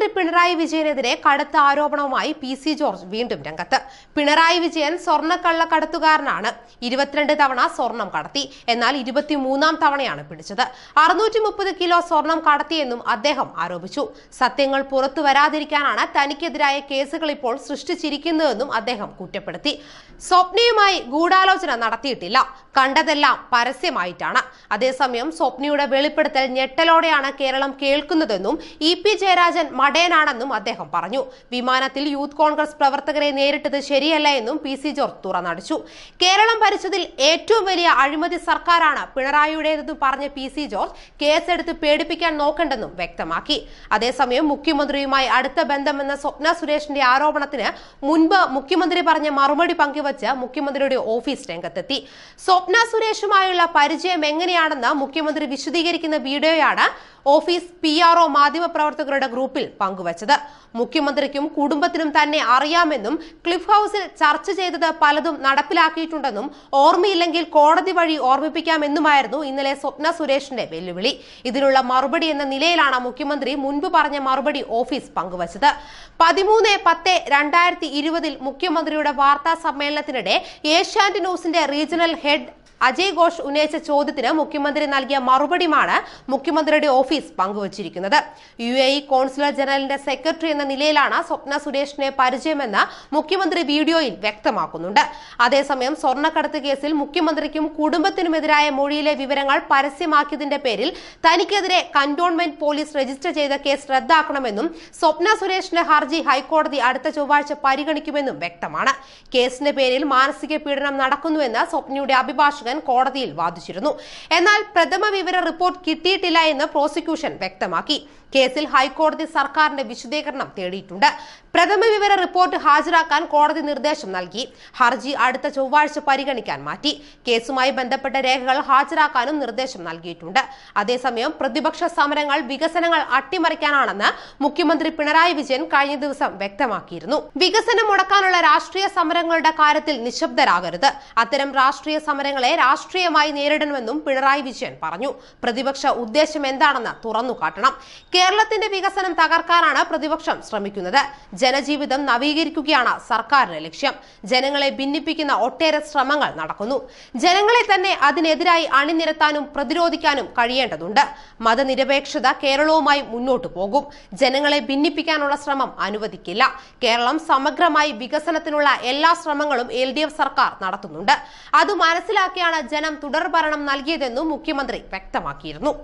മുഖ്യമന്ത്രി പിണറായി വിജയനെതിരെ കടുത്ത ആരോപണവുമായി പി സി ജോർജ് വീണ്ടും രംഗത്ത് പിണറായി വിജയൻ സ്വർണ്ണക്കള്ള കടത്തുകാരനാണ് ഇരുപത്തിരണ്ട് തവണ സ്വർണം കടത്തി എന്നാൽ ഇരുപത്തിമൂന്നാം തവണയാണ് പിടിച്ചത് അറുന്നൂറ്റി മുപ്പത് കിലോ സ്വർണം കടത്തിയെന്നും അദ്ദേഹം ആരോപിച്ചു സത്യങ്ങൾ പുറത്തു വരാതിരിക്കാനാണ് തനിക്കെതിരായ കേസുകൾ ഇപ്പോൾ സൃഷ്ടിച്ചിരിക്കുന്നതെന്നും അദ്ദേഹം കുറ്റപ്പെടുത്തി സ്വപ്നയുമായി ഗൂഢാലോചന നടത്തിയിട്ടില്ല കണ്ടതെല്ലാം പരസ്യമായിട്ടാണ് അതേസമയം സ്വപ്നയുടെ വെളിപ്പെടുത്തൽ ഞെട്ടലോടെയാണ് കേരളം കേൾക്കുന്നതെന്നും ഇ പി ജയരാജൻ പടയനാണെന്നും അദ്ദേഹം പറഞ്ഞു വിമാനത്തിൽ യൂത്ത് കോൺഗ്രസ് പ്രവർത്തകരെ നേരിട്ടത് ശരിയല്ല എന്നും പി സി ജോർജ് തുറന്നടിച്ചു കേരളം ഭരിച്ചതിൽ ഏറ്റവും വലിയ അഴിമതി സർക്കാരാണ് പിണറായിയുടേതെന്നും പറഞ്ഞ പി സി ജോർജ് കേസെടുത്ത് പേടിപ്പിക്കാൻ നോക്കണ്ടെന്നും വ്യക്തമാക്കി അതേസമയം മുഖ്യമന്ത്രിയുമായി അടുത്ത ബന്ധമെന്ന സ്വപ്ന സുരേഷിന്റെ ആരോപണത്തിന് മുൻപ് മുഖ്യമന്ത്രി പറഞ്ഞ മറുപടി പങ്കുവച്ച് മുഖ്യമന്ത്രിയുടെ ഓഫീസ് രംഗത്തെത്തി സ്വപ്ന സുരേഷുമായുള്ള പരിചയം എങ്ങനെയാണെന്ന് മുഖ്യമന്ത്രി വിശദീകരിക്കുന്ന വീഡിയോയാണ് ഓഫീസ് പി ആർഒ മാധ്യമപ്രവർത്തകരുടെ ഗ്രൂപ്പിൽ പങ്കുവച്ചത് മുഖ്യമന്ത്രിക്കും കുടുംബത്തിനും തന്നെ അറിയാമെന്നും ക്ലിഫ് ഹൌസിൽ ചർച്ച ചെയ്തത് പലതും നടപ്പിലാക്കിയിട്ടുണ്ടെന്നും ഓർമ്മയില്ലെങ്കിൽ കോടതി വഴി ഓർമ്മിപ്പിക്കാമെന്നുമായിരുന്നു ഇന്നലെ സ്വപ്ന സുരേഷിന്റെ വെല്ലുവിളി ഇതിനുള്ള മറുപടി എന്ന നിലയിലാണ് മുഖ്യമന്ത്രി മുൻപ് പറഞ്ഞ മറുപടി ഓഫീസ് പങ്കുവച്ചത് പതിമൂന്ന് പത്ത് രണ്ടായിരത്തി ഇരുപതിൽ മുഖ്യമന്ത്രിയുടെ വാർത്താ സമ്മേളനത്തിനിടെ ഏഷ്യാന്റ് ന്യൂസിന്റെ റീജിയണൽ ഹെഡ് അജയ് ഘോഷ് ഉന്നയിച്ച ചോദ്യത്തിന് മുഖ്യമന്ത്രി നൽകിയ മറുപടിയുമാണ് മുഖ്യമന്ത്രിയുടെ ഓഫീസ് പങ്കുവച്ചിരിക്കുന്നത് യു എ കോൺസുലർ ജനറലിന്റെ സെക്രട്ടറി എന്ന നിലയിലാണ് സ്വപ്ന സുരേഷിനെ പരിചയമെന്ന് മുഖ്യമന്ത്രി വീഡിയോയിൽ വ്യക്തമാക്കുന്നുണ്ട് അതേസമയം സ്വർണ്ണക്കടത്ത് കേസിൽ മുഖ്യമന്ത്രിക്കും കുടുംബത്തിനുമെതിരായ മൊഴിയിലെ വിവരങ്ങൾ പരസ്യമാക്കിയതിന്റെ പേരിൽ തനിക്കെതിരെ കന്റോൺമെന്റ് പോലീസ് രജിസ്റ്റർ ചെയ്ത കേസ് റദ്ദാക്കണമെന്നും സ്വപ്ന സുരേഷിന്റെ ഹർജി ഹൈക്കോടതി അടുത്ത ചൊവ്വാഴ്ച പരിഗണിക്കുമെന്നും വ്യക്തമാണ് കേസിന്റെ പേരിൽ മാനസിക പീഡനം നടക്കുന്നുവെന്ന് സ്വപ്നയുടെ അഭിഭാഷകൻ ഹാസൻ കോടതിയിൽ വാദിച്ചിരുന്നു എന്നാൽ പ്രഥമ വിവര റിപ്പോർട്ട് കിട്ടിയിട്ടില്ല എന്ന് പ്രോസിക്യൂഷൻ വ്യക്തമാക്കി കേസിൽ ഹൈക്കോടതി സർക്കാരിന്റെ വിശദീകരണം തേടിയിട്ടുണ്ട് പ്രഥമ വിവര റിപ്പോർട്ട് ഹാജരാക്കാൻ കോടതി നിർദ്ദേശം നൽകി ഹർജി അടുത്ത ചൊവ്വാഴ്ച പരിഗണിക്കാൻ മാറ്റി കേസുമായി ബന്ധപ്പെട്ട രേഖകൾ ഹാജരാക്കാനും നിർദ്ദേശം നൽകിയിട്ടുണ്ട് അതേസമയം പ്രതിപക്ഷ സമരങ്ങൾ വികസനങ്ങൾ അട്ടിമറിക്കാനാണെന്ന് മുഖ്യമന്ത്രി പിണറായി വിജയൻ കഴിഞ്ഞ ദിവസം വ്യക്തമാക്കിയിരുന്നു വികസനം മുടക്കാനുള്ള രാഷ്ട്രീയ സമരങ്ങളുടെ കാര്യത്തിൽ നിശബ്ദരാകരുത് അത്തരം രാഷ്ട്രീയ സമരങ്ങളെ രാഷ്ട്രീയമായി നേരിടണമെന്നും പിണറായി വിജയൻ പറഞ്ഞു പ്രതിപക്ഷ ഉദ്ദേശം എന്താണെന്ന് തുറന്നു കാട്ടണം കേരളത്തിന്റെ വികസനം തകർക്കാനാണ് പ്രതിപക്ഷം ശ്രമിക്കുന്നത് ജനജീവിതം നവീകരിക്കുകയാണ് സർക്കാരിന്റെ ലക്ഷ്യം ജനങ്ങളെ ഭിന്നിപ്പിക്കുന്ന ഒട്ടേറെ ശ്രമങ്ങൾ നടക്കുന്നു ജനങ്ങളെ തന്നെ അതിനെതിരായി അണിനിരത്താനും പ്രതിരോധിക്കാനും കഴിയേണ്ടതുണ്ട് മതനിരപേക്ഷത കേരളവുമായി മുന്നോട്ടു പോകും ജനങ്ങളെ ഭിന്നിപ്പിക്കാനുള്ള ശ്രമം അനുവദിക്കില്ല കേരളം സമഗ്രമായി വികസനത്തിനുള്ള എല്ലാ ശ്രമങ്ങളും എൽ സർക്കാർ നടത്തുന്നുണ്ട് അത് മനസ്സിലാക്കിയാണ് അതുകൊണ്ടാണ് ജനം ഭരണം നൽകിയതെന്നും മുഖ്യമന്ത്രി വ്യക്തമാക്കിയിരുന്നു